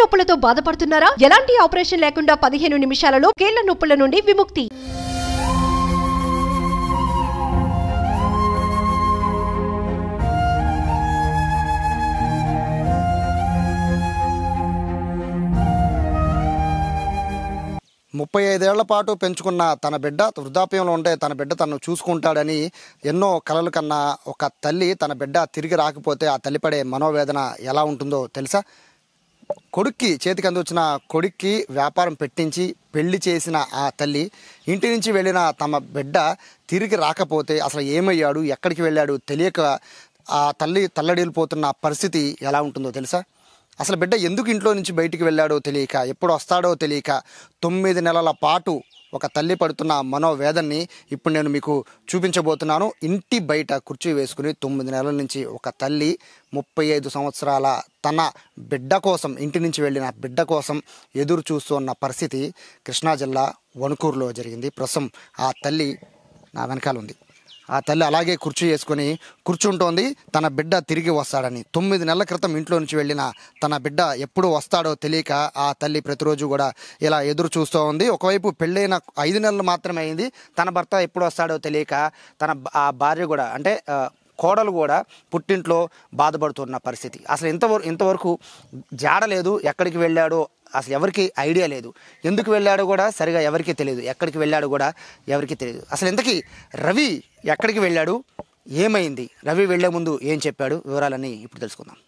నొప్పులతో బాధపడుతున్నారా ఎలాంటి ఆపరేషన్ లేకుండా పదిహేను నిమిషాలలో కేళ్ల నొప్పుల నుండి విముక్తి ముప్పై ఐదేళ్ల పాటు పెంచుకున్న తన బిడ్డ వృద్ధాప్యంలో ఉంటే తన బిడ్డ తను చూసుకుంటాడని ఎన్నో కలలు కన్నా ఒక తల్లి తన బిడ్డ తిరిగి రాకపోతే ఆ తల్లిపడే మనోవేదన ఎలా ఉంటుందో తెలుసా కొడుక్కి చేతికి అందొచ్చిన కొడుక్కి వ్యాపారం పెట్టించి పెళ్లి చేసిన ఆ తల్లి ఇంటి నుంచి వెళ్ళిన తమ బిడ్డ తిరిగి రాకపోతే అసలు ఏమయ్యాడు ఎక్కడికి వెళ్ళాడు తెలియక ఆ తల్లి తల్లడిల్లిపోతున్న పరిస్థితి ఎలా ఉంటుందో తెలుసా అసలు బిడ్డ ఎందుకు ఇంట్లో నుంచి బయటికి వెళ్ళాడో తెలియక ఎప్పుడు వస్తాడో తెలియక తొమ్మిది నెలల పాటు ఒక తల్లి పడుతున్న మనోవేదన్ని ఇప్పుడు నేను మీకు చూపించబోతున్నాను ఇంటి బయట కుర్చీ వేసుకుని తొమ్మిది నెలల నుంచి ఒక తల్లి ముప్పై ఐదు సంవత్సరాల తన బిడ్డ కోసం ఇంటి నుంచి వెళ్ళిన బిడ్డ కోసం ఎదురు చూస్తున్న పరిస్థితి కృష్ణా జిల్లా వణుకూరులో జరిగింది ప్రస్తుతం ఆ తల్లి నా వెనకాల ఉంది ఆ తల్లి అలాగే కుర్చీ వేసుకొని కూర్చుంటోంది తన బిడ్డ తిరిగి వస్తాడని తొమ్మిది నెలల క్రితం ఇంట్లో నుంచి వెళ్ళిన తన బిడ్డ ఎప్పుడు వస్తాడో తెలియక ఆ తల్లి ప్రతిరోజు కూడా ఇలా ఎదురు చూస్తూ ఉంది ఒకవైపు పెళ్ళైన ఐదు నెలలు మాత్రమే అయింది తన భర్త ఎప్పుడు వస్తాడో తెలియక తన ఆ భార్య కూడా అంటే కోడలు కూడా పుట్టింట్లో బాధపడుతున్న పరిస్థితి అసలు ఇంతవరకు ఇంతవరకు జాడలేదు ఎక్కడికి వెళ్ళాడో అసలు ఎవరికి ఐడియా లేదు ఎందుకు వెళ్ళాడో కూడా సరిగా ఎవరికీ తెలియదు ఎక్కడికి వెళ్ళాడో కూడా ఎవరికీ తెలియదు అసలు ఇంతకీ రవి ఎక్కడికి వెళ్ళాడు ఏమైంది రవి వెళ్లే ముందు ఏం చెప్పాడు వివరాలన్నీ ఇప్పుడు తెలుసుకుందాం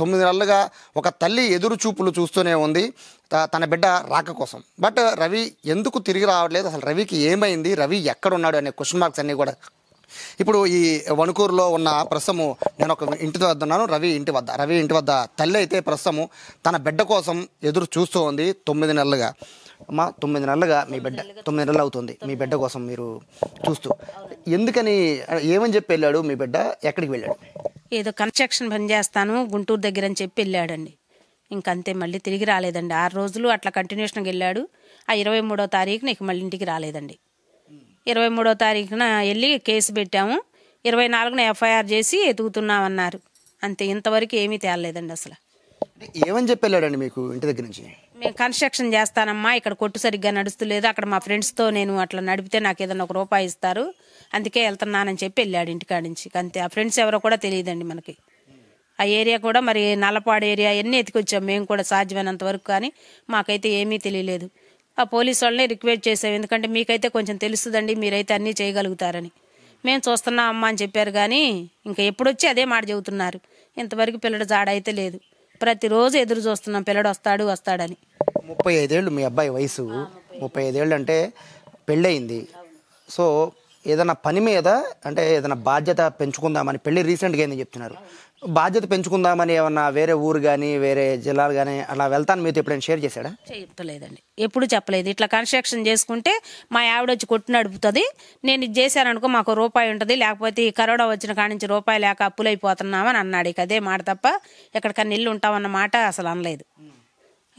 తొమ్మిది నెలలుగా ఒక తల్లి ఎదురు చూపులు చూస్తూనే ఉంది తన బిడ్డ రాక కోసం బట్ రవి ఎందుకు తిరిగి రావట్లేదు అసలు రవికి ఏమైంది రవి ఎక్కడున్నాడు అనే క్వశ్చన్ మార్క్స్ అన్నీ కూడా ఇప్పుడు ఈ వణుకూరులో ఉన్న ప్రస్తుతము నేను ఒక ఇంటి వద్ద ఉన్నాను రవి ఇంటి వద్ద రవి ఇంటి వద్ద తల్లి అయితే ప్రస్తుతము తన బిడ్డ కోసం ఎదురు చూస్తూ ఉంది తొమ్మిది నెలలుగా అమ్మా తొమ్మిది నెలలుగా మీ బిడ్డ తొమ్మిది నెలలు అవుతుంది మీ బిడ్డ కోసం మీరు చూస్తూ ఎందుకని ఏమని చెప్పి వెళ్ళాడు మీ బిడ్డ ఎక్కడికి వెళ్ళాడు ఏదో కన్స్ట్రక్షన్ పని చేస్తాను గుంటూరు దగ్గర అని చెప్పి వెళ్ళాడండి ఇంకంతే మళ్ళీ తిరిగి రాలేదండి ఆరు రోజులు అట్లా కంటిన్యూషన్గా వెళ్ళాడు ఆ ఇరవై మూడో తారీఖున ఇక మళ్ళీ ఇంటికి రాలేదండి ఇరవై మూడో తారీఖున వెళ్ళి కేసు పెట్టాము ఇరవై నాలుగున ఎఫ్ఐఆర్ చేసి ఎతుకుతున్నామన్నారు అంతే ఇంతవరకు ఏమీ తేలలేదండి అసలు ఏమని చెప్పి మీకు ఇంటి దగ్గర నుంచి మేము కన్స్ట్రక్షన్ చేస్తానమ్మా ఇక్కడ కొట్టు సరిగ్గా నడుస్తులేదు అక్కడ మా ఫ్రెండ్స్తో నేను అట్లా నడిపితే నాకు ఏదైనా ఒక రూపాయి ఇస్తారు అందుకే వెళ్తున్నానని చెప్పి వెళ్ళాడు ఇంటికాడ నుంచి అంతే ఆ ఫ్రెండ్స్ ఎవరో కూడా తెలియదండి మనకి ఆ ఏరియా కూడా మరి నల్లపాడు ఏరియా అన్నీ ఎతికొచ్చాం మేము కూడా సాధ్యమైనంత వరకు కానీ మాకైతే ఏమీ తెలియలేదు ఆ పోలీసు వాళ్ళని రిక్వెస్ట్ చేసాం ఎందుకంటే మీకైతే కొంచెం తెలుస్తుందండి మీరైతే అన్నీ చేయగలుగుతారని మేము చూస్తున్నాం అమ్మ అని చెప్పారు కానీ ఇంకా ఎప్పుడొచ్చి అదే మాట చెబుతున్నారు ఇంతవరకు పిల్లడు జాడైతే లేదు ప్రతిరోజు ఎదురు చూస్తున్నాం పిల్లడు వస్తాడు వస్తాడని ముప్పై ఐదేళ్ళు మీ అబ్బాయి వయసు ముప్పై ఐదేళ్ళు అంటే పెళ్ళయింది సో ఏదైనా పని మీద అంటే ఏదైనా బాధ్యత పెంచుకుందామని పెళ్ళి రీసెంట్గా ఏంది చెప్తున్నారు బాధ్యత పెంచుకుందామని ఏమన్నా వేరే ఊరు కానీ వేరే జిల్లాలు కానీ అలా వెళ్తాను మీతో ఎప్పుడైనా షేర్ చేశాడా చెప్తలేదండి ఎప్పుడు చెప్పలేదు ఇట్లా కన్స్ట్రక్షన్ చేసుకుంటే మా ఆవిడ వచ్చి కొట్టు నడుపుతుంది నేను ఇది చేశాననుకో మాకు రూపాయి ఉంటుంది లేకపోతే ఈ కరోనా వచ్చిన కాడి నుంచి రూపాయి లేక అప్పులైపోతున్నామని అన్నాడు ఇక అదే మాట తప్ప ఎక్కడికన్నా ఇల్లు ఉంటామన్న మాట అసలు అనలేదు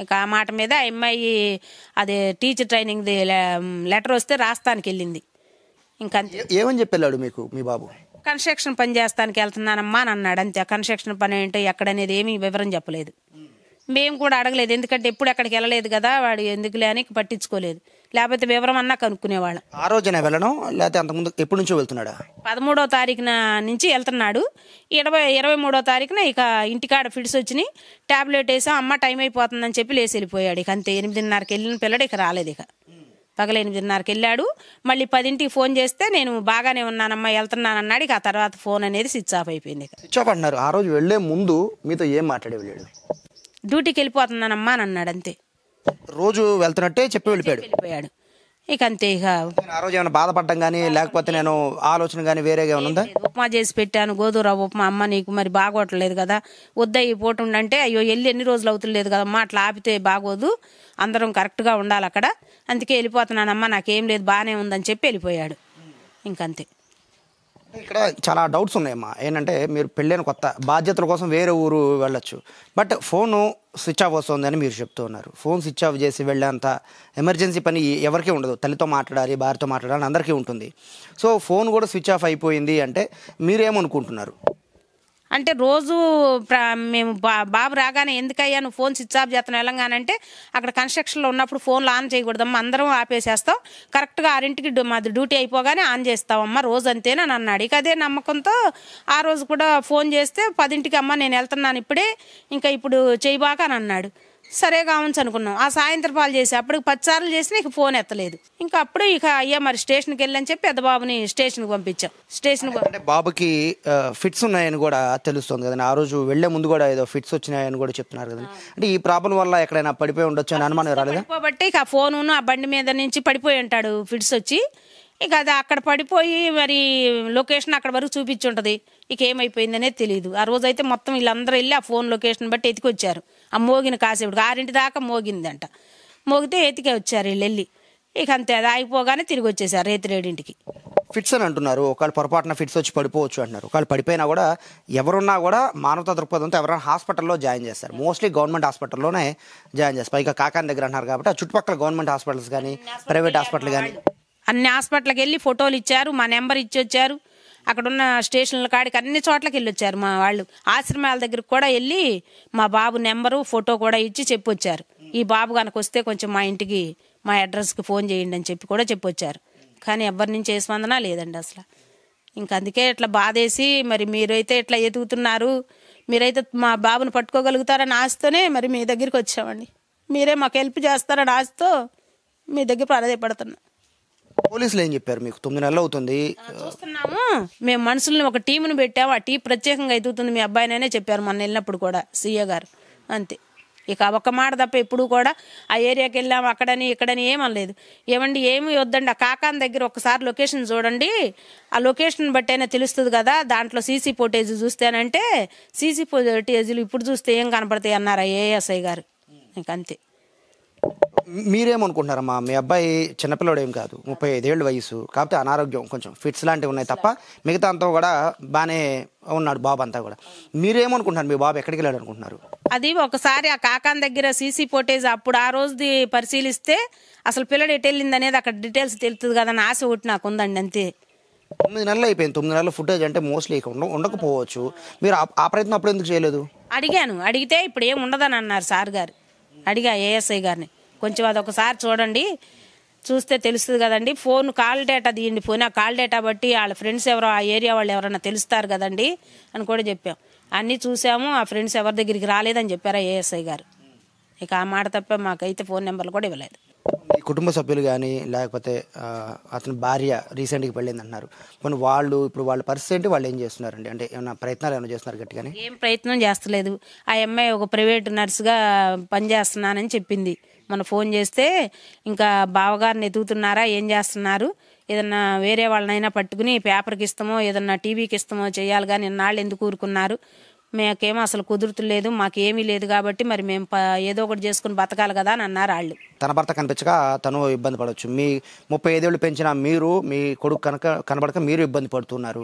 ఇక ఆ మాట మీద అమ్మాయి అది టీచర్ ట్రైనింగ్ది లెటర్ వస్తే రాస్తానికి వెళ్ళింది ఏమని చెప్పాడు మీకు మీ బాబు కన్స్ట్రక్షన్ పని చేస్తానికి వెళ్తున్నానమ్మా అని అన్నాడు అంతే కన్స్ట్రక్షన్ పని ఏంటో ఎక్కడనేది ఏమీ వివరం చెప్పలేదు మేము కూడా అడగలేదు ఎందుకంటే ఎప్పుడు ఎక్కడికి వెళ్ళలేదు కదా వాడు ఎందుకు లేని పట్టించుకోలేదు లేకపోతే వివరం అన్నా కనుక్కునేవాళ్ళం ఆ రోజున వెళ్ళడం లేకపోతే అంతకుముందు ఎప్పటి నుంచో వెళ్తున్నాడా పదమూడో తారీఖున నుంచి వెళ్తున్నాడు ఇరవై ఇరవై మూడో తారీఖున ఇక ఇంటికాడ ఫిడ్స్ వచ్చినాయి టాబ్లెట్ వేసాం అమ్మ టైం అయిపోతుందని చెప్పి లేచి వెళ్ళిపోయాడు ఇక అంతే ఎనిమిదిన్నరకి వెళ్ళిన పిల్లడు ఇక రాలేదు ఇక పగల ఎనిమిదిన్నరకి వెళ్ళాడు మళ్ళీ పదింటికి ఫోన్ చేస్తే నేను బాగానే ఉన్నానమ్మా వెళ్తున్నాను అన్నాడు ఇక ఆ తర్వాత ఫోన్ అనేది స్విచ్ ఆఫ్ అయిపోయింది స్విచ్ ఆఫ్ అన్నారు ఆ రోజు వెళ్ళే ముందు మీతో ఏం మాట్లాడే వెళ్ళాడు డ్యూటీకి వెళ్ళిపోతున్నానమ్మా అని అన్నాడు అంతే రోజు వెళ్తున్నట్టే చెప్పి వెళ్ళిపోయాడు వెళ్ళిపోయాడు ఇక అంతే ఇక ఆ రోజు ఏమైనా బాధపడటం కానీ లేకపోతే నేను ఆలోచన కానీ వేరేగా ఉందా ఉప్మా చేసి పెట్టాను గోధుమరావు ఉప్మా అమ్మ నీకు మరి బాగోట్లేదు కదా వద్ద ఈ పూట ఉండంటే అయ్యో వెళ్ళి ఎన్ని రోజులు అవుతులేదు మా అట్లా ఆపితే బాగోదు అందరం కరెక్ట్గా ఉండాలి అక్కడ అందుకే వెళ్ళిపోతున్నానమ్మా నాకేం లేదు బాగానే ఉందని చెప్పి వెళ్ళిపోయాడు ఇంకంతే ఇక్కడ చాలా డౌట్స్ ఉన్నాయమ్మా ఏంటంటే మీరు పెళ్ళైన కొత్త బాధ్యతల కోసం వేరే ఊరు వెళ్ళొచ్చు బట్ ఫోను స్విచ్ ఆఫ్ వస్తుందని మీరు చెప్తూ ఉన్నారు ఫోన్ స్విచ్ ఆఫ్ చేసి వెళ్ళేంత ఎమర్జెన్సీ పని ఎవరికీ ఉండదు తల్లితో మాట్లాడాలి భార్యతో మాట్లాడాలి అందరికీ ఉంటుంది సో ఫోన్ కూడా స్విచ్ ఆఫ్ అయిపోయింది అంటే మీరేమనుకుంటున్నారు అంటే రోజు మేము బా బాబు రాగానే ఎందుకయ్యా నువ్వు ఫోన్ స్విచ్ ఆఫ్ చేస్తాను వెళ్ళంగానే అంటే అక్కడ కన్స్ట్రక్షన్లో ఉన్నప్పుడు ఫోన్లు ఆన్ చేయకూడదమ్మా అందరం ఆపేసేస్తాం కరెక్ట్గా ఆరింటికి మాది డ్యూటీ అయిపోగానే ఆన్ చేస్తామమ్మా రోజు అంతేనా అని అన్నాడు ఇక అదే నమ్మకంతో ఆ రోజు కూడా ఫోన్ చేస్తే పదింటికి అమ్మ నేను వెళ్తున్నాను ఇప్పుడే ఇంకా ఇప్పుడు చేయబాక అని అన్నాడు సరే కావచ్చు అనుకున్నాం ఆ సాయంత్రం పాలు చేసి అప్పుడు పచ్చారులు చేసినా ఇక ఫోన్ ఎత్తలేదు ఇంకా అప్పుడు ఇక అయ్యా మరి స్టేషన్కి వెళ్ళని చెప్పి పెద్ద బాబుని స్టేషన్కి పంపించాం స్టేషన్ బాబుకి ఫిట్స్ ఉన్నాయని కూడా తెలుస్తుంది కదండి ఆ రోజు వెళ్లే ముందు కూడా ఏదో ఫిట్స్ వచ్చినాయని కూడా చెప్తున్నారు కదండి అంటే ఈ ప్రాబ్లం వల్ల ఎక్కడైనా పడిపోయి ఉండొచ్చు అని అనుమానం రాలేదు కాబట్టి ఇక ఆ ఫోను ఆ బండి మీద నుంచి పడిపోయి ఉంటాడు ఫిట్స్ వచ్చి ఇక అది అక్కడ పడిపోయి మరి లొకేషన్ అక్కడ వరకు చూపించుంటది ఇక ఏమైపోయిందనే తెలియదు ఆ రోజు అయితే మొత్తం వీళ్ళందరూ వెళ్ళి ఆ ఫోన్ లొకేషన్ బట్టి ఎతికొచ్చారు ఆ మోగిన కాసేపుడు ఆరింటి దాకా మోగిందంట మోగితే ఎతికే వచ్చారు వీళ్ళు వెళ్ళి ఇక అంతే అది అయిపోగానే తిరిగి వచ్చేసారు రేతిరేడింటికి ఫిట్స్ అని అంటున్నారు ఒకళ్ళు పొరపాటున ఫిట్స్ వచ్చి పడిపోవచ్చు అంటున్నారు ఒకళ్ళు పడిపోయినా కూడా ఎవరున్నా కూడా మానవత దృక్పథంతో ఎవరైనా హాస్పిటల్లో జాయిన్ చేస్తారు మోస్ట్లీ గవర్నమెంట్ హాస్పిటల్లోనే జాయిన్ చేస్తారు పైగా కాకాని దగ్గర అన్నారు కాబట్టి ఆ చుట్టుపక్కల గవర్నమెంట్ హాస్పిటల్స్ కానీ ప్రైవేట్ హాస్పిటల్ కానీ అన్ని హాస్పిటల్కి వెళ్ళి ఫోటోలు ఇచ్చారు మా నెంబర్ ఇచ్చి వచ్చారు అక్కడున్న స్టేషన్ల కాడికి అన్ని చోట్లకి వెళ్ళొచ్చారు మా వాళ్ళు ఆశ్రమాల దగ్గరికి కూడా వెళ్ళి మా బాబు నెంబరు ఫోటో కూడా ఇచ్చి చెప్పొచ్చారు ఈ బాబు కనుక వస్తే కొంచెం మా ఇంటికి మా అడ్రస్కి ఫోన్ చేయండి అని చెప్పి కూడా చెప్పొచ్చారు కానీ ఎవరి నుంచి ఏ స్పందన లేదండి అసలు ఇంక అందుకే ఇట్లా బాధేసి మరి మీరైతే ఇట్లా ఎదుగుతున్నారు మీరైతే మా బాబును పట్టుకోగలుగుతారని ఆశతోనే మరి మీ దగ్గరికి వచ్చామండి మీరే మాకు హెల్ప్ చేస్తారని ఆశతో మీ దగ్గర పడుతున్నా పోలీసులు ఏం చెప్పారు మీకు తొమ్మిది నెలలు అవుతుంది చూస్తున్నాము మేము మనుషుల్ని ఒక టీంను పెట్టాము ఆ టీం ప్రత్యేకంగా ఎదుగుతుంది మీ అబ్బాయినైనా చెప్పారు మొన్న వెళ్ళినప్పుడు కూడా సీఏ గారు అంతే ఇక ఒక మాట తప్ప ఇప్పుడు కూడా ఆ ఏరియాకి వెళ్ళాము అక్కడని ఇక్కడని ఏమనలేదు ఏమండి ఏమి వద్దండి ఆ కాకాన్ దగ్గర ఒకసారి లొకేషన్ చూడండి ఆ లొకేషన్ బట్టి అయినా తెలుస్తుంది కదా దాంట్లో సీసీ ఫోటేజ్ చూస్తేనంటే సీసీ ఫోటేజీలు ఇప్పుడు చూస్తే ఏం కనపడతాయి అన్నారు ఏఎస్ఐ గారు ఇంకంతే మీరేమనుకుంటున్నారమ్మా మీ అబ్బాయి చిన్నపిల్లడేం కాదు ముప్పై ఐదేళ్ళు వయసు కాకపోతే అనారోగ్యం కొంచెం ఫిట్స్ లాంటివి ఉన్నాయి తప్ప మిగతా అంతా కూడా బాగానే ఉన్నాడు బాబు అంతా కూడా మీరేమనుకుంటున్నారు మీ బాబు ఎక్కడికి వెళ్ళాడు అనుకుంటున్నారు అది ఒకసారి ఆ కాకాన్ దగ్గర సీసీ ఫోటేజ్ అప్పుడు ఆ రోజుది పరిశీలిస్తే అసలు పిల్లడు ఎటు వెళ్ళింది అనేది అక్కడ డీటెయిల్స్ తెలుస్తుంది కదా అని ఆశ ఒకటి నాకు ఉందండి అంతే తొమ్మిది నెలలు అయిపోయింది తొమ్మిది నెలల ఫుటేజ్ అంటే మోస్ట్లీ ఉండకపోవచ్చు మీరు ఆ ప్రయత్నం అప్పుడు ఎందుకు చేయలేదు అడిగాను అడిగితే ఇప్పుడు ఏం ఉండదని అన్నారు సార్ గారు అడిగా ఏఎస్ఐ గారిని కొంచెం అది ఒకసారి చూడండి చూస్తే తెలుస్తుంది కదండి ఫోన్ కాల్ డేటా దీన్ని ఫోన్ ఆ కాల్ డేటా బట్టి వాళ్ళ ఫ్రెండ్స్ ఎవరో ఆ ఏరియా వాళ్ళు ఎవరైనా తెలుస్తారు కదండి అని కూడా చెప్పాం అన్నీ చూసాము ఆ ఫ్రెండ్స్ ఎవరి దగ్గరికి రాలేదని చెప్పారా ఏఎస్ఐ గారు ఇక ఆ మాట తప్ప మాకైతే ఫోన్ నెంబర్లు కూడా ఇవ్వలేదు మీ కుటుంబ సభ్యులు కానీ లేకపోతే అతని భార్య రీసెంట్గా పెళ్ళింది అంటున్నారు కొన్ని వాళ్ళు ఇప్పుడు వాళ్ళ పరిస్థితి ఏంటి వాళ్ళు ఏం చేస్తున్నారండి అంటే ఏమైనా ప్రయత్నాలు ఏమైనా చేస్తున్నారు కానీ ఏం ప్రయత్నం చేస్తలేదు ఆ అమ్మాయి ఒక ప్రైవేట్ నర్సుగా పనిచేస్తున్నానని చెప్పింది మన ఫోన్ చేస్తే ఇంకా బావగారిని ఎదుగుతున్నారా ఏం చేస్తున్నారు ఏదన్నా వేరే వాళ్ళనైనా పట్టుకుని పేపర్కి ఇస్తామో ఏదన్నా టీవీకి ఇస్తామో చేయాలి కానీ నాళ్ళు ఎందుకు ఊరుకున్నారు మేకేమో అసలు కుదురుతులేదు మాకేమీ లేదు కాబట్టి మరి మేము ఏదో ఒకటి చేసుకుని బతకాలి కదా అని అన్నారు వాళ్ళు తన భర్త కనిపించక తను ఇబ్బంది పడవచ్చు మీ ముప్పై ఐదేళ్ళు పెంచిన మీరు మీ కొడుకు కనుక కనబడక మీరు ఇబ్బంది పడుతున్నారు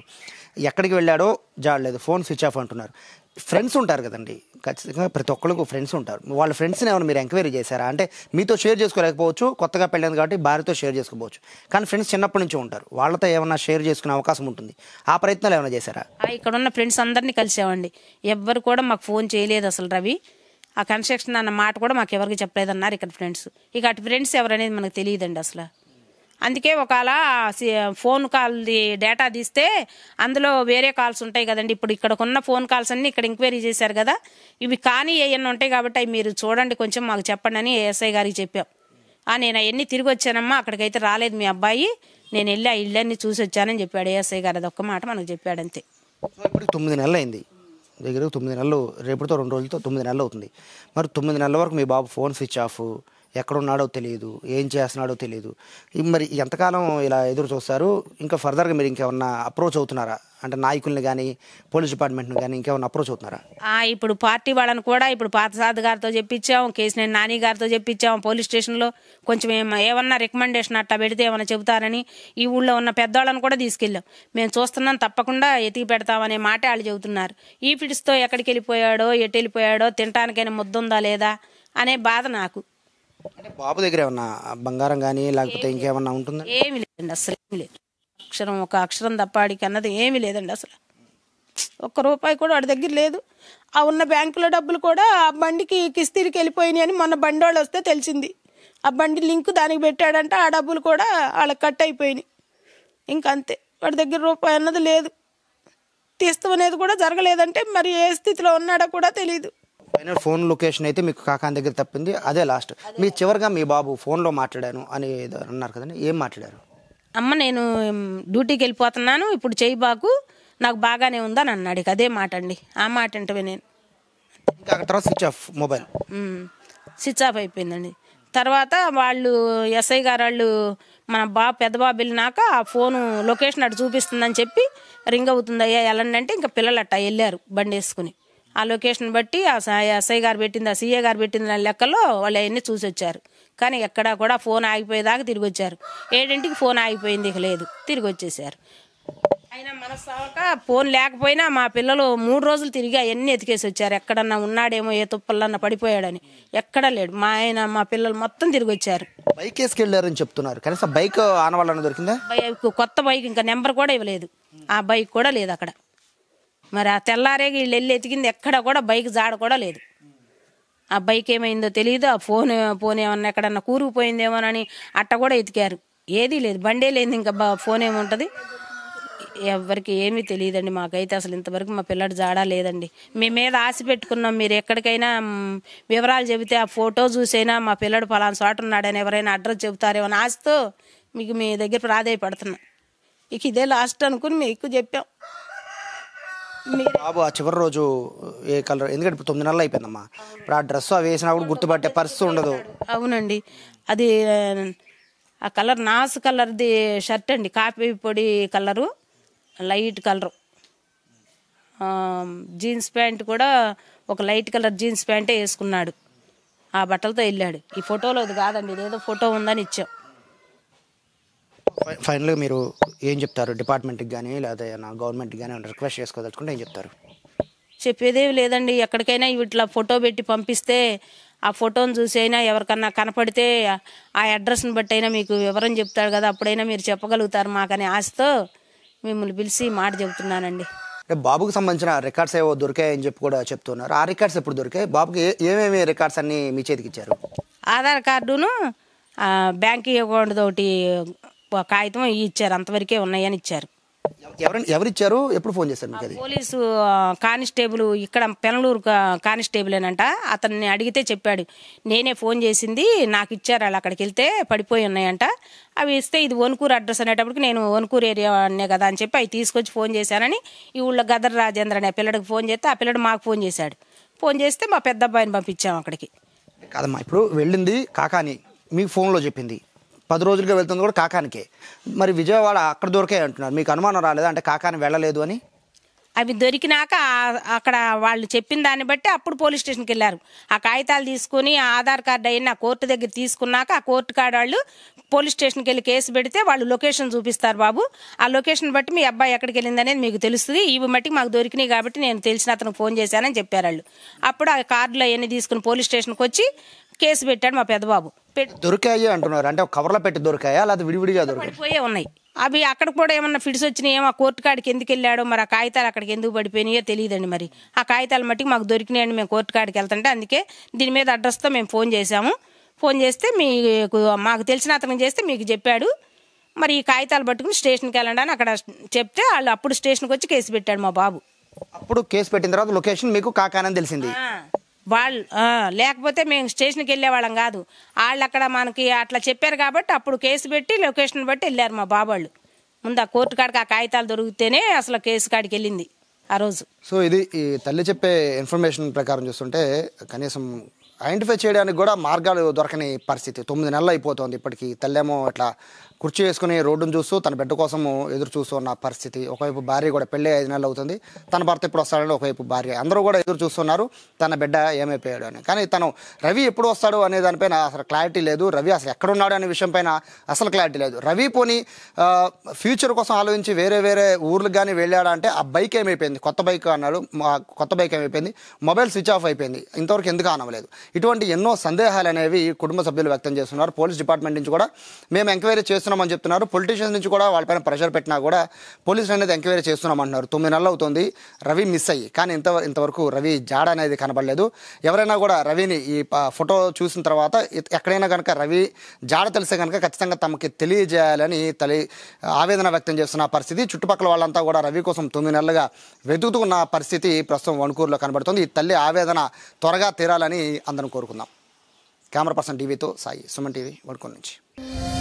ఎక్కడికి వెళ్ళాడో జాడలేదు ఫోన్ స్విచ్ ఆఫ్ అంటున్నారు ఫ్రెండ్స్ ఉంటారు కదండి ఖచ్చితంగా ప్రతి ఒక్కరికి ఫ్రెండ్స్ ఉంటారు వాళ్ళ ఫ్రెండ్స్ని ఏమైనా మీరు ఎంక్వైరీ చేశారా అంటే మీతో షేర్ చేసుకోలేకపోవచ్చు కొత్తగా పెళ్ళింది కాబట్టి భార్యతో షేర్ చేసుకోవచ్చు కానీ ఫ్రెండ్స్ చిన్నప్పటి నుంచి ఉంటారు వాళ్ళతో ఏమైనా షేర్ చేసుకునే అవకాశం ఉంటుంది ఆ ప్రయత్నాలు ఏమైనా చేశారా ఇక్కడ ఉన్న ఫ్రెండ్స్ అందరినీ కలిసేవండి ఎవ్వరు కూడా మాకు ఫోన్ చేయలేదు అసలు రవి ఆ కన్స్ట్రక్షన్ అన్న మాట కూడా మాకు ఎవరికి చెప్పలేదన్నారు ఇక్కడ ఫ్రెండ్స్ ఇక అటు ఫ్రెండ్స్ ఎవరనేది మనకు తెలియదండి అసలు అందుకే ఒకవేళ ఫోన్ కాల్ది డేటా తీస్తే అందులో వేరే కాల్స్ ఉంటాయి కదండి ఇప్పుడు ఇక్కడకున్న ఫోన్ కాల్స్ అన్నీ ఇక్కడ ఎంక్వైరీ చేశారు కదా ఇవి కానీ ఏమన్నా ఉంటాయి కాబట్టి అవి మీరు చూడండి కొంచెం మాకు చెప్పండి అని ఏఎస్ఐ గారికి చెప్పాం ఆ నేను అవన్నీ తిరిగి వచ్చానమ్మా అక్కడికైతే రాలేదు మీ అబ్బాయి నేను వెళ్ళి ఆ ఇళ్ళన్ని చూసి వచ్చానని చెప్పాడు ఏఎస్ఐ గారు అది ఒక్క మాట మనకు చెప్పాడు అంతే ఇప్పుడు తొమ్మిది నెలలు అయింది దగ్గర తొమ్మిది నెలలు రేపటితో రెండు రోజులతో తొమ్మిది నెలలు అవుతుంది మరి తొమ్మిది నెలల వరకు మీ బాబు ఫోన్ స్విచ్ ఆఫ్ ఎక్కడున్నాడో తెలియదు ఏం చేస్తున్నాడో తెలియదు మరి ఎంతకాలం ఇలా ఎదురు చూస్తారు ఇంకా ఫర్దర్గా మీరు ఇంకేమన్నా అప్రోచ్ అవుతున్నారా అంటే నాయకుల్ని కానీ పోలీస్ డిపార్ట్మెంట్ని కానీ ఇంకేమన్నా అప్రోచ్ అవుతున్నారా ఇప్పుడు పార్టీ వాళ్ళని కూడా ఇప్పుడు పాతసాద్ గారితో కేసు నేను నాని గారితో చెప్పించాము పోలీస్ స్టేషన్లో కొంచెం ఏమన్నా రికమెండేషన్ అట్టా పెడితే ఏమన్నా చెబుతారని ఈ ఊళ్ళో ఉన్న పెద్దవాళ్ళని కూడా తీసుకెళ్ళాం మేము చూస్తున్నాం తప్పకుండా ఎతికి పెడతామనే మాట వాళ్ళు చెబుతున్నారు ఈ పిడిస్తో ఎక్కడికి వెళ్ళిపోయాడో ఎటు వెళ్ళిపోయాడో తినటానికైనా ముద్దుందా లేదా అనే బాధ నాకు అంటే బాబు దగ్గర ఏమన్నా బంగారం కానీ లేకపోతే ఇంకేమన్నా ఉంటుందా ఏమి లేదండి అసలు ఏమి లేదు అక్షరం ఒక అక్షరం తప్పాడికి అన్నది ఏమి లేదండి అసలు ఒక్క రూపాయి కూడా వాడి దగ్గర లేదు ఆ ఉన్న బ్యాంకులో డబ్బులు కూడా ఆ బండికి కిస్తీరికి వెళ్ళిపోయినాయి అని మొన్న బండి వాళ్ళు వస్తే తెలిసింది ఆ బండి లింక్ దానికి పెట్టాడంటే ఆ డబ్బులు కూడా వాళ్ళకి కట్ అయిపోయినాయి ఇంకంతే వాడి దగ్గర రూపాయి అన్నది లేదు తీస్తామనేది కూడా జరగలేదంటే మరి ఏ స్థితిలో ఉన్నాడో కూడా తెలియదు ఫైనల్ ఫోన్ లొకేషన్ అయితే మీకు కాకాన్ దగ్గర తప్పింది అదే లాస్ట్ మీ చివరిగా మీ బాబు ఫోన్లో మాట్లాడాను అని ఏదో అన్నారు కదండి ఏం మాట్లాడారు అమ్మ నేను డ్యూటీకి వెళ్ళిపోతున్నాను ఇప్పుడు చేయి బాకు నాకు బాగానే ఉందని అన్నాడు అదే మాట అండి ఆ మాట అంటే నేను switch off mobile switch off అయిపోయిందండి తర్వాత వాళ్ళు ఎస్ఐ గారు వాళ్ళు మన బాబు పెద్ద బాబు వెళ్ళినాక ఆ ఫోను లొకేషన్ అటు చూపిస్తుందని చెప్పి రింగ్ అవుతుందయ్యా వెళ్ళండి అంటే ఇంకా పిల్లలు అట్టా వెళ్ళారు బండి వేసుకుని ఆ లొకేషన్ బట్టి ఆ ఎస్ఐ గారు పెట్టింది ఆ సీఏ గారు పెట్టింది లెక్కలో వాళ్ళు అవన్నీ చూసి వచ్చారు కానీ ఎక్కడా కూడా ఫోన్ ఆగిపోయేదాకా తిరిగి వచ్చారు ఏడింటికి ఫోన్ ఆగిపోయింది ఇక లేదు తిరిగి వచ్చేసారు అయినా మనసావక ఫోన్ లేకపోయినా మా పిల్లలు మూడు రోజులు తిరిగి అవన్నీ ఎతికేసి వచ్చారు ఎక్కడన్నా ఉన్నాడేమో ఏ తుప్పలన్నా పడిపోయాడని ఎక్కడా లేడు మా ఆయన మా పిల్లలు మొత్తం తిరిగి వచ్చారు బైక్ వేసుకెళ్ళారని చెప్తున్నారు కనీసం బైక్ ఆనవాళ్ళని దొరికిందా బైక్ కొత్త బైక్ ఇంకా నెంబర్ కూడా ఇవ్వలేదు ఆ బైక్ కూడా లేదు అక్కడ మరి ఆ తెల్లారే వీళ్ళు వెళ్ళి ఎతికింది ఎక్కడ కూడా బైక్ జాడ కూడా లేదు ఆ బైక్ ఏమైందో తెలియదు ఆ ఫోన్ ఫోన్ ఏమన్నా ఎక్కడన్నా కూరుకుపోయిందేమోనని అట్ట కూడా ఎతికారు ఏదీ లేదు బండే లేదు ఇంకా ఫోన్ ఏముంటుంది ఎవరికి ఏమీ తెలియదండి మాకైతే అసలు ఇంతవరకు మా పిల్లడు జాడా లేదండి మీ మీద ఆశ పెట్టుకున్నాం మీరు ఎక్కడికైనా వివరాలు చెబితే ఆ ఫోటో చూసైనా మా పిల్లడు ఫలానా చోట ఉన్నాడని ఎవరైనా అడ్రస్ చెబుతారేమో అని ఆశతో మీకు మీ దగ్గర ప్రాధాయపడుతున్నాం ఇక ఇదే లాస్ట్ అనుకుని మీకు చెప్పాం బాబు ఆ చివరి రోజు ఏ కలర్ ఎందుకంటే ఇప్పుడు తొమ్మిది నెలలు అయిపోయిందమ్మా ఇప్పుడు ఆ డ్రెస్ అవి వేసినా కూడా గుర్తుపట్టే పరిస్థితి ఉండదు అవునండి అది ఆ కలర్ నాసు కలర్ది షర్ట్ అండి కాఫీ పొడి colour light colour jeans pant కూడా ఒక లైట్ కలర్ జీన్స్ ప్యాంటే వేసుకున్నాడు ఆ బట్టలతో వెళ్ళాడు ఈ ఫోటోలో ఇది కాదండి ఇదేదో ఫోటో ఉందని ఇచ్చాం ఫైనల్గా మీరు ఏం చెప్తారు డిపార్ట్మెంట్కి కానీ లేదా గవర్నమెంట్కి కానీ రిక్వెస్ట్ చేసుకోదలుచుకుంటే ఏం చెప్తారు చెప్పేదేవి లేదండి ఎక్కడికైనా ఇట్లా ఫోటో పెట్టి పంపిస్తే ఆ ఫోటోను చూసి అయినా ఎవరికన్నా కనపడితే ఆ అడ్రస్ని బట్టి అయినా మీకు వివరం చెప్తాడు కదా అప్పుడైనా మీరు చెప్పగలుగుతారు మాకనే ఆశతో మిమ్మల్ని పిలిచి మాట చెబుతున్నానండి అంటే బాబుకు సంబంధించిన రికార్డ్స్ ఏవో దొరికాయని చెప్పి కూడా చెప్తున్నారు ఆ రికార్డ్స్ ఎప్పుడు దొరికాయి బాబుకి ఏమేమి రికార్డ్స్ అన్ని మీ చేతికి ఇచ్చారు ఆధార్ కార్డును బ్యాంక్ అకౌంట్ ఒకటి కాగితం ఇచ్చారు అంతవరకే ఉన్నాయని ఇచ్చారు ఎవరిచ్చారు ఎప్పుడు ఫోన్ చేశారు పోలీసు కానిస్టేబుల్ ఇక్కడ పెనలూరు కానిస్టేబుల్ అంట అతన్ని అడిగితే చెప్పాడు నేనే ఫోన్ చేసింది నాకు ఇచ్చారు వాళ్ళు అక్కడికి వెళ్తే పడిపోయి ఉన్నాయంట అవి ఇస్తే ఇది ఓన్కూరు అడ్రస్ అనేటప్పటికి నేను ఓన్కూరు ఏరియా అనే కదా అని చెప్పి అవి తీసుకొచ్చి ఫోన్ చేశానని ఈ ఊళ్ళో గదర్ రాజేంద్ర అనే పిల్లడికి ఫోన్ చేస్తే ఆ పిల్లడు మాకు ఫోన్ చేశాడు ఫోన్ చేస్తే మా పెద్ద అబ్బాయిని పంపించాము అక్కడికి కాదమ్మా ఇప్పుడు వెళ్ళింది కాకాని మీకు ఫోన్లో చెప్పింది పది రోజులుగా వెళ్తుంది కూడా కాకానికే మరి విజయవాడ అక్కడ దొరికే అంటున్నారు మీకు అనుమానం రాలేదా అంటే కాకాని వెళ్ళలేదు అని అవి దొరికినాక అక్కడ వాళ్ళు చెప్పిన దాన్ని బట్టి అప్పుడు పోలీస్ స్టేషన్కి వెళ్ళారు ఆ కాగితాలు తీసుకుని ఆధార్ కార్డు అయిన కోర్టు దగ్గర తీసుకున్నాక ఆ కోర్టు కార్డు వాళ్ళు పోలీస్ స్టేషన్కి వెళ్ళి కేసు పెడితే వాళ్ళు లొకేషన్ చూపిస్తారు బాబు ఆ లొకేషన్ బట్టి మీ అబ్బాయి ఎక్కడికి అనేది మీకు తెలుస్తుంది ఇవి మట్టికి మాకు దొరికినాయి కాబట్టి నేను తెలిసిన అతను ఫోన్ చేశానని చెప్పారు వాళ్ళు అప్పుడు ఆ కార్డులో అవన్నీ తీసుకుని పోలీస్ స్టేషన్కి వచ్చి కేసు పెట్టాడు మా పెద్దబాబు దొరికాయి అంటున్నారు అంటే కవర్లో పెట్టి దొరికాయా లేదా విడివిడిగా దొరికాయి ఉన్నాయి అవి అక్కడ కూడా ఏమన్నా ఫిడ్స్ వచ్చినాయి ఆ కోర్టు కాడికి ఎందుకు వెళ్ళాడో మరి ఆ కాగితాలు అక్కడికి ఎందుకు పడిపోయినాయో తెలియదండి మరి ఆ కాగితాలు మట్టికి మాకు దొరికినాయండి మేము కోర్టు కాడికి వెళ్తుంటే అందుకే దీని మీద అడ్రస్తో మేము ఫోన్ చేశాము ఫోన్ చేస్తే మీకు మాకు తెలిసిన అతను చేస్తే మీకు చెప్పాడు మరి ఈ కాగితాలు పట్టుకుని స్టేషన్కి వెళ్ళండి అని అక్కడ చెప్తే వాళ్ళు అప్పుడు స్టేషన్కి వచ్చి కేసు పెట్టాడు మా బాబు అప్పుడు కేసు పెట్టిన తర్వాత లొకేషన్ మీకు కాకానని తెలిసింది వాళ్ళు లేకపోతే మేము స్టేషన్కి వెళ్ళేవాళ్ళం కాదు వాళ్ళు అక్కడ మనకి అట్లా చెప్పారు కాబట్టి అప్పుడు కేసు పెట్టి లొకేషన్ బట్టి వెళ్ళారు మా బాబాళ్ళు ముందు ఆ కోర్టు కాడికి ఆ కాగితాలు దొరికితేనే అసలు కేసు కాడికి వెళ్ళింది ఆ రోజు సో ఇది ఈ తల్లి చెప్పే ఇన్ఫర్మేషన్ ప్రకారం చూస్తుంటే కనీసం ఐడెంటిఫై చేయడానికి కూడా మార్గాలు దొరకని పరిస్థితి తొమ్మిది నెలలు అయిపోతుంది ఇప్పటికీ తల్లేమో అట్లా కుర్చీ వేసుకుని రోడ్డును చూస్తూ తన బిడ్డ కోసము ఎదురు చూస్తున్న పరిస్థితి ఒకవైపు భార్య కూడా పెళ్ళి ఐదు నెలలు అవుతుంది తన భర్త ఎప్పుడు వస్తాడని ఒకవైపు భార్య అందరూ కూడా ఎదురు చూస్తున్నారు తన బిడ్డ ఏమైపోయాడు అని కానీ తను రవి ఎప్పుడు వస్తాడు అనే దానిపైన అసలు క్లారిటీ లేదు రవి అసలు ఎక్కడున్నాడు అనే విషయంపైన అసలు క్లారిటీ లేదు రవి పోని ఫ్యూచర్ కోసం ఆలోచించి వేరే వేరే ఊర్లకు కానీ వెళ్ళాడంటే ఆ బైక్ ఏమైపోయింది కొత్త బైక్ అన్నాడు కొత్త బైక్ ఏమైపోయింది మొబైల్ స్విచ్ ఆఫ్ అయిపోయింది ఇంతవరకు ఎందుకు అనవలేదు ఇటువంటి ఎన్నో సందేహాలు అనేవి కుటుంబ సభ్యులు వ్యక్తం చేస్తున్నారు పోలీస్ డిపార్ట్మెంట్ నుంచి కూడా మేము ఎంక్వైరీ చేస్తున్నాం చేస్తున్నామని చెప్తున్నారు పొలిటీషియన్స్ నుంచి కూడా వాళ్ళపైన ప్రెషర్ పెట్టినా కూడా పోలీసులు అనేది ఎంక్వైరీ చేస్తున్నామంటున్నారు తొమ్మిది నెలలు అవుతుంది రవి మిస్ అయ్యి కానీ ఇంత ఇంతవరకు రవి జాడ అనేది కనబడలేదు ఎవరైనా కూడా రవిని ఈ ఫోటో చూసిన తర్వాత ఎక్కడైనా కనుక రవి జాడ తెలిసే కనుక ఖచ్చితంగా తమకి తెలియజేయాలని తల్లి ఆవేదన వ్యక్తం చేస్తున్న పరిస్థితి చుట్టుపక్కల వాళ్ళంతా కూడా రవి కోసం తొమ్మిది నెలలుగా వెతుకుతున్న పరిస్థితి ప్రస్తుతం వణుకూరులో కనబడుతుంది ఈ తల్లి ఆవేదన త్వరగా తీరాలని అందరం కోరుకుందాం కెమెరా పర్సన్ టీవీతో సాయి సుమన్ టీవీ వణుకూరు నుంచి